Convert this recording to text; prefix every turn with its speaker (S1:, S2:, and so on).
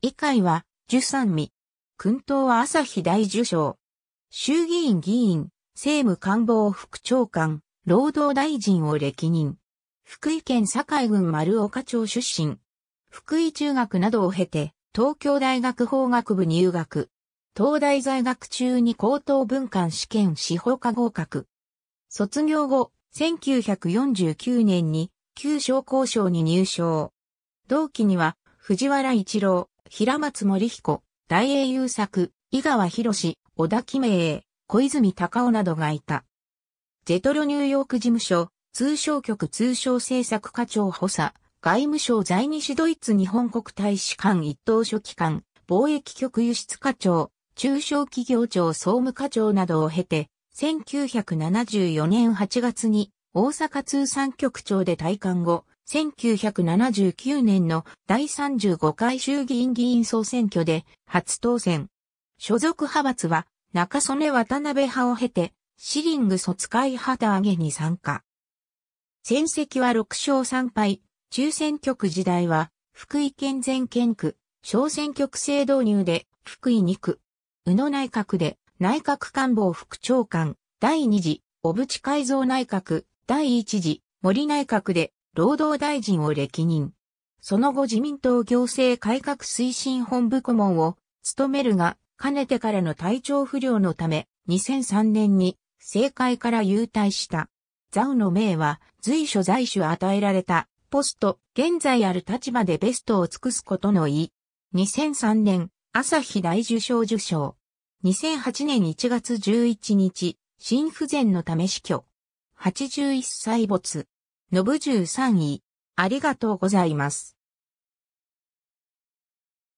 S1: 以下は、十三味。訓東は朝日大受賞。衆議院議員、政務官房副長官、労働大臣を歴任。福井県堺郡丸岡町出身。福井中学などを経て、東京大学法学部入学。東大在学中に高等文官試験司法科合格。卒業後、1949年に旧商工省に入省。同期には藤原一郎、平松森彦、大英優作、井川博士、小田紀明、小泉隆夫などがいた。ジェトロニューヨーク事務所、通商局通商政策課長補佐、外務省在日ドイツ日本国大使館一等書記官、貿易局輸出課長、中小企業庁総務課長などを経て、1974年8月に大阪通産局長で退官後、1979年の第35回衆議院議員総選挙で初当選。所属派閥は中曽根渡辺派を経て、シリング卒会旗揚げに参加。戦績は6勝3敗、中選挙区時代は福井県全県区、小選挙区制導入で福井2区、宇野内閣で内閣官房副長官、第2次、小渕改造内閣、第1次、森内閣で労働大臣を歴任。その後自民党行政改革推進本部顧問を務めるが、かねてからの体調不良のため、2003年に政界から優退した。ザウの命は随所在所与えられたポスト、現在ある立場でベストを尽くすことの意。2003年、朝日大受賞受賞。2008年1月11日、心不全のため死去。81歳没。のぶ13位、ありがとうございます。